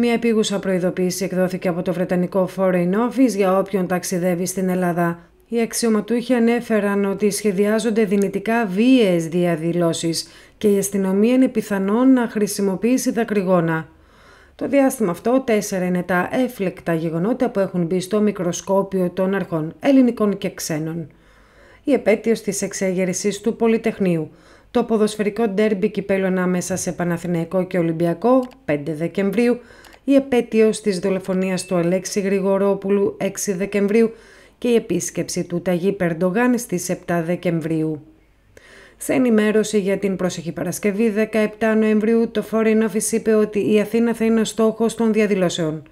Μια επίγουσα προειδοποίηση εκδόθηκε από το Βρετανικό Foreign Office για όποιον ταξιδεύει στην Ελλάδα. Οι αξιωματούχοι ανέφεραν ότι σχεδιάζονται δυνητικά βίαιες διαδηλώσεις και η αστυνομία είναι πιθανόν να χρησιμοποιήσει δακρυγόνα. Το διάστημα αυτό, τέσσερα είναι τα έφλεκτα γεγονότα που έχουν μπει στο μικροσκόπιο των αρχών ελληνικών και ξένων. Η επέτειος της εξέγερσης του Πολυτεχνείου, το ποδοσφαιρικό ντέρμπι κυπέλων ανάμεσα σε Παναθηναϊκό και Ολυμπιακό, 5 Δεκεμβρίου, η επέτειος της δολοφονίας του Αλέξη Γρηγορόπουλου 6 Δεκεμβρίου και η επίσκεψη του Ταγί Περντογάν στις 7 Δεκεμβρίου. Σε ενημέρωση για την προσεχή Παρασκευή 17 Νοεμβρίου, το Foreign Office είπε ότι η Αθήνα θα είναι στόχος των διαδηλώσεων.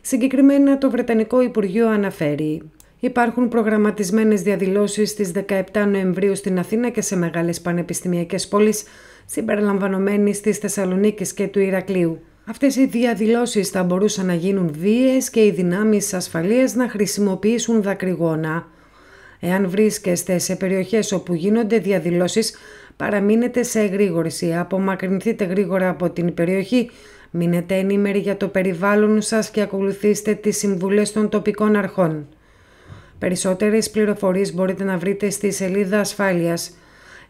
Συγκεκριμένα το Βρετανικό Υπουργείο αναφέρει Υπάρχουν προγραμματισμένες διαδηλώσεις στις 17 Νοεμβρίου στην Αθήνα και σε μεγάλες πανεπιστημιακές πόλεις, συμπεριλαμβανομένης της Θεσσαλονίκης και του Ηρακλείου. Αυτές οι διαδηλώσεις θα μπορούσαν να γίνουν βίες και οι δυνάμεις ασφαλείας να χρησιμοποιήσουν δακρυγόνα. Εάν βρίσκεστε σε περιοχές όπου γίνονται διαδηλώσεις, παραμείνετε σε εγρήγορση, απομακρυνθείτε γρήγορα από την περιοχή, μείνετε ενήμεροι για το περιβάλλον σας και ακολουθήστε τις συμβουλές των τοπικών αρχών. Περισσότερες πληροφορίες μπορείτε να βρείτε στη σελίδα ασφάλειας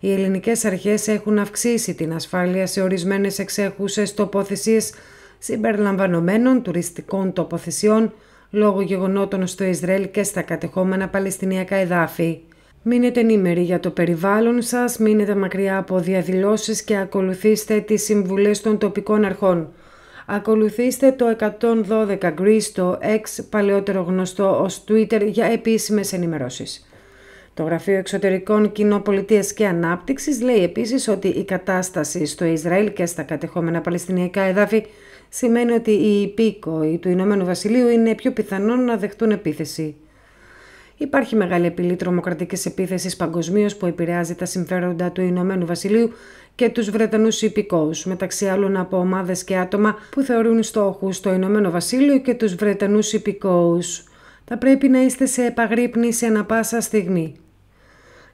οι ελληνικές αρχές έχουν αυξήσει την ασφάλεια σε ορισμένες εξέχουσες τοποθεσίες συμπεριλαμβανομένων τουριστικών τοποθεσιών λόγω γεγονότων στο Ισραήλ και στα κατεχόμενα Παλαιστινιακά εδάφη. Μείνετε ενήμεροι για το περιβάλλον σας, μείνετε μακριά από διαδηλώσεις και ακολουθήστε τις συμβουλές των τοπικών αρχών. Ακολουθήστε το 112 Greece το ex παλαιότερο γνωστό ως Twitter, για επίσημες ενημερώσεις. Το Γραφείο Εξωτερικών Κοινοπολιτείας και Ανάπτυξης λέει επίσης ότι η κατάσταση στο Ισραήλ και στα κατεχόμενα Παλαιστινιακά εδάφη σημαίνει ότι οι υπήκοοι του Ηνωμένου Βασιλείου είναι πιο πιθανόν να δεχτούν επίθεση. Υπάρχει μεγάλη επιλή τρομοκρατικής επίθεσης παγκοσμίως που επηρεάζει τα συμφέροντα του Ηνωμένου Βασιλείου και τους Βρετανούς υπηκόους, μεταξύ άλλων από ομάδες και άτομα που θεωρούν στόχους το Ηνωμένο Βασίλειο και τους Βρετανούς υπηκόους. Θα πρέπει να είστε σε επαγρύπνηση ανα πάσα στιγμή,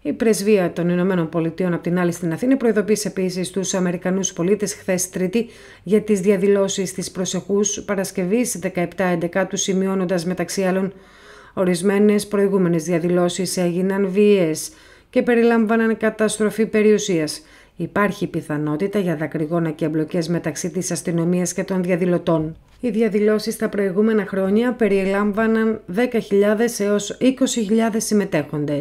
η πρεσβεία των Ηνωμένων Πολιτειών, από την άλλη στην Αθήνα, προειδοποίησε επίσης τους Αμερικανούς πολίτες χθες Τρίτη για τις διαδηλώσεις της προσεχούς Παρασκευής 17-11, του σημειώνοντας μεταξύ άλλων ορισμένες προηγούμενες διαδηλώσεις έγιναν βίαιες και περιλάμβαναν καταστροφή περιουσίας. Υπάρχει πιθανότητα για δακρυγόνα και εμπλοκές μεταξύ της αστυνομίας και των διαδηλωτών. Οι διαδηλώσεις τα προηγούμενα χρόνια περιλάμβαναν 10.000 έω 20.000 συμμετέχοντε.